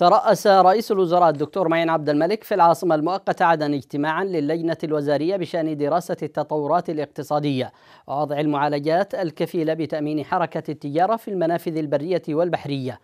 ترأس رئيس الوزراء الدكتور معين عبد الملك في العاصمة المؤقتة عدن اجتماعا للجنة الوزارية بشأن دراسة التطورات الاقتصادية ووضع المعالجات الكفيلة بتأمين حركة التجارة في المنافذ البرية والبحرية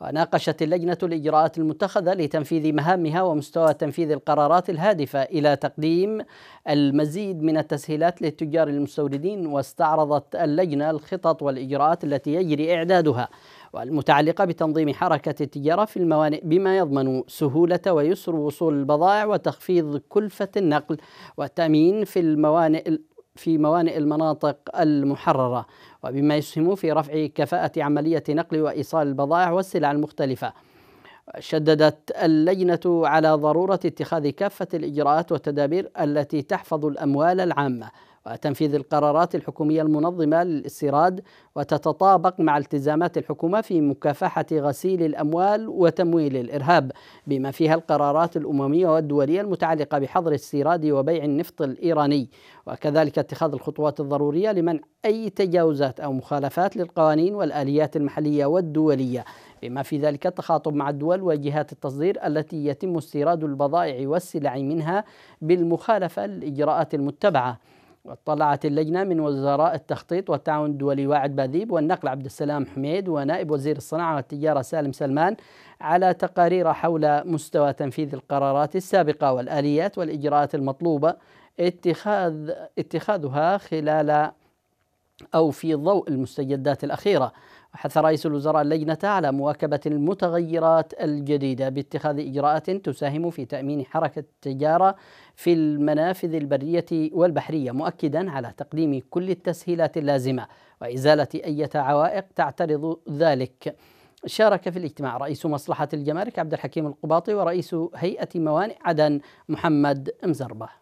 وناقشت اللجنة الإجراءات المتخذة لتنفيذ مهامها ومستوى تنفيذ القرارات الهادفة إلى تقديم المزيد من التسهيلات للتجار المستوردين واستعرضت اللجنة الخطط والإجراءات التي يجري إعدادها والمتعلقة بتنظيم حركة التجارة في الموانئ بما يضمن سهولة ويسر وصول البضائع وتخفيض كلفة النقل والتأمين في الموانئ في موانئ المناطق المحررة وبما يسهم في رفع كفاءة عملية نقل وإيصال البضائع والسلع المختلفة شددت اللجنة على ضرورة اتخاذ كافة الإجراءات والتدابير التي تحفظ الأموال العامة وتنفيذ القرارات الحكومية المنظمة للاستيراد وتتطابق مع التزامات الحكومة في مكافحة غسيل الأموال وتمويل الإرهاب بما فيها القرارات الأممية والدولية المتعلقة بحظر استيراد وبيع النفط الإيراني وكذلك اتخاذ الخطوات الضرورية لمنع أي تجاوزات أو مخالفات للقوانين والآليات المحلية والدولية بما في ذلك التخاطب مع الدول وجهات التصدير التي يتم استيراد البضائع والسلع منها بالمخالفة للإجراءات المتبعة اطلعت اللجنة من وزراء التخطيط والتعاون الدولي واعد باذيب والنقل عبد السلام حميد ونائب وزير الصناعة والتجارة سالم سلمان على تقارير حول مستوى تنفيذ القرارات السابقة والآليات والإجراءات المطلوبة اتخاذ اتخاذها خلال أو في ضوء المستجدات الأخيرة حث رئيس الوزراء اللجنة على مواكبة المتغيرات الجديدة باتخاذ إجراءات تساهم في تأمين حركة التجارة في المنافذ البرية والبحرية مؤكدا على تقديم كل التسهيلات اللازمة وإزالة أي عوائق تعترض ذلك شارك في الاجتماع رئيس مصلحة الجمارك عبد الحكيم القباطي ورئيس هيئة موانئ عدن محمد مزربه